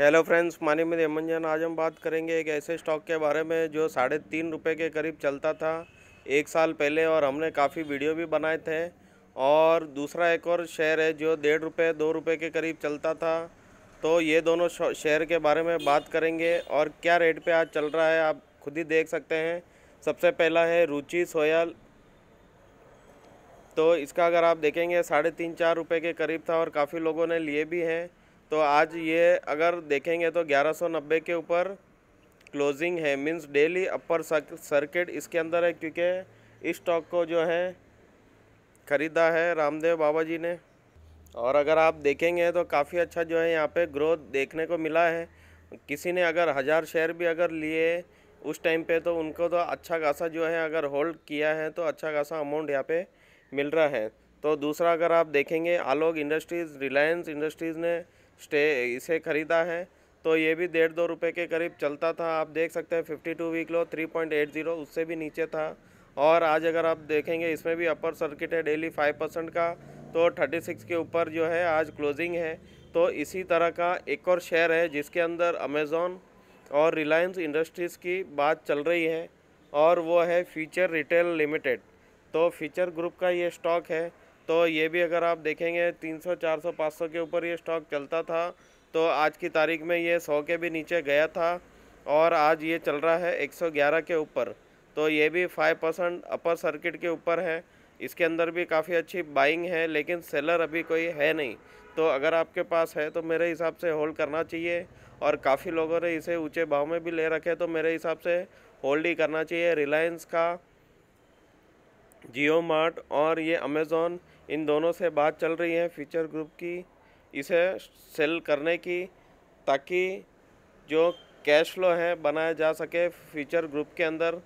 hello friends मानी मेरे हेमन जान आज हम बात करेंगे एक ऐसे स्टॉक के बारे में जो साढ़े तीन रुपये के करीब चलता था एक साल पहले और हमने काफ़ी वीडियो भी बनाए थे और दूसरा एक और शेयर है जो डेढ़ रुपये दो रुपये के करीब चलता था तो ये दोनों शेयर के बारे में बात करेंगे और क्या रेट पे आज चल रहा है आप खुद ही देख सकते हैं सबसे पहला है रुचि सोयल तो इसका अगर आप देखेंगे साढ़े तीन चार रुपये के करीब था और काफ़ी लोगों ने लिए भी हैं तो आज ये अगर देखेंगे तो 1190 के ऊपर क्लोजिंग है मींस डेली अपर सर्किट इसके अंदर है क्योंकि इस स्टॉक को जो है ख़रीदा है रामदेव बाबा जी ने और अगर आप देखेंगे तो काफ़ी अच्छा जो है यहाँ पे ग्रोथ देखने को मिला है किसी ने अगर हज़ार शेयर भी अगर लिए उस टाइम पे तो उनको तो अच्छा खासा जो है अगर होल्ड किया है तो अच्छा खासा अमाउंट यहाँ पे मिल रहा है तो दूसरा अगर आप देखेंगे आलोक इंडस्ट्रीज़ रिलायंस इंडस्ट्रीज़ ने स्टे इसे ख़रीदा है तो ये भी डेढ़ दो रुपये के करीब चलता था आप देख सकते हैं fifty two week low three point eight zero उससे भी नीचे था और आज अगर आप देखेंगे इसमें भी अपर सर्किट है डेली फाइव परसेंट का तो थर्टी सिक्स के ऊपर जो है आज क्लोजिंग है तो इसी तरह का एक और शेयर है जिसके अंदर अमेज़ोन और रिलायंस इंडस्ट्रीज़ की बात चल रही है और वो है फ्यूचर रिटेल लिमिटेड तो फ्यूचर ग्रुप का ये स्टॉक है तो ये भी अगर आप देखेंगे 300, 400, 500 के ऊपर ये स्टॉक चलता था तो आज की तारीख में ये 100 के भी नीचे गया था और आज ये चल रहा है 111 के ऊपर तो ये भी 5 परसेंट अपर सर्किट के ऊपर है इसके अंदर भी काफ़ी अच्छी बाइंग है लेकिन सेलर अभी कोई है नहीं तो अगर आपके पास है तो मेरे हिसाब से होल्ड करना चाहिए और काफ़ी लोगों ने इसे ऊँचे भाव में भी ले रखे तो मेरे हिसाब से होल्ड ही करना चाहिए रिलायंस का जियो मार्ट और ये अमेज़ोन इन दोनों से बात चल रही है फीचर ग्रुप की इसे सेल करने की ताकि जो कैश फ्लो है बनाया जा सके फीचर ग्रुप के अंदर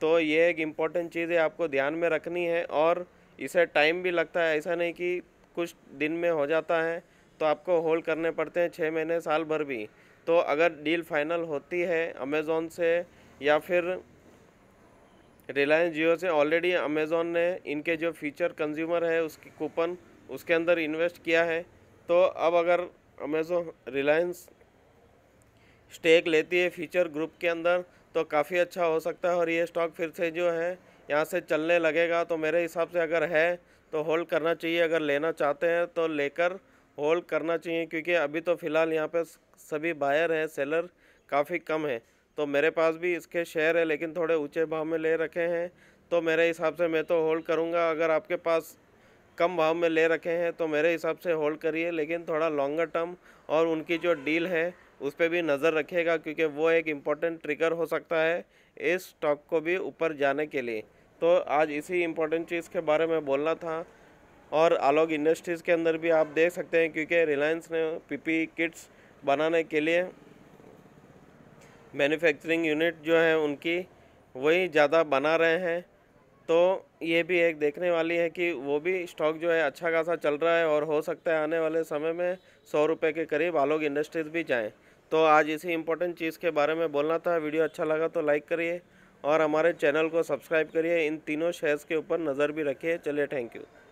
तो ये एक इम्पॉर्टेंट चीज़ है आपको ध्यान में रखनी है और इसे टाइम भी लगता है ऐसा नहीं कि कुछ दिन में हो जाता है तो आपको होल्ड करने पड़ते हैं छः महीने साल भर भी तो अगर डील फाइनल होती है अमेज़ोन से या फिर रिलायंस जियो से ऑलरेडी अमेज़ोन ने इनके जो फीचर कंज्यूमर है उसकी कूपन उसके अंदर इन्वेस्ट किया है तो अब अगर अमेज़ोन रिलायंस स्टेक लेती है फीचर ग्रुप के अंदर तो काफ़ी अच्छा हो सकता है और ये स्टॉक फिर से जो है यहाँ से चलने लगेगा तो मेरे हिसाब से अगर है तो होल्ड करना चाहिए अगर लेना चाहते हैं तो लेकर होल्ड करना चाहिए क्योंकि अभी तो फ़िलहाल यहाँ पर सभी बायर हैं सेलर काफ़ी कम है तो मेरे पास भी इसके शेयर है लेकिन थोड़े ऊँचे भाव में ले रखे हैं तो मेरे हिसाब से मैं तो होल्ड करूँगा अगर आपके पास कम भाव में ले रखे हैं तो मेरे हिसाब से होल्ड करिए लेकिन थोड़ा लॉन्गर टर्म और उनकी जो डील है उस पर भी नज़र रखेगा क्योंकि वो एक इम्पॉर्टेंट ट्रिगर हो सकता है इस स्टॉक को भी ऊपर जाने के लिए तो आज इसी इम्पोर्टेंट चीज़ के बारे में बोलना था और आलोक इंडस्ट्रीज़ के अंदर भी आप देख सकते हैं क्योंकि रिलायंस ने पीपी किट्स बनाने के लिए मैन्युफैक्चरिंग यूनिट जो है उनकी वही ज़्यादा बना रहे हैं तो ये भी एक देखने वाली है कि वो भी स्टॉक जो है अच्छा खासा चल रहा है और हो सकता है आने वाले समय में सौ रुपये के करीब आलोक इंडस्ट्रीज भी जाएँ तो आज इसी इंपॉर्टेंट चीज़ के बारे में बोलना था वीडियो अच्छा लगा तो लाइक करिए और हमारे चैनल को सब्सक्राइब करिए इन तीनों शेयर्स के ऊपर नज़र भी रखिए चलिए थैंक यू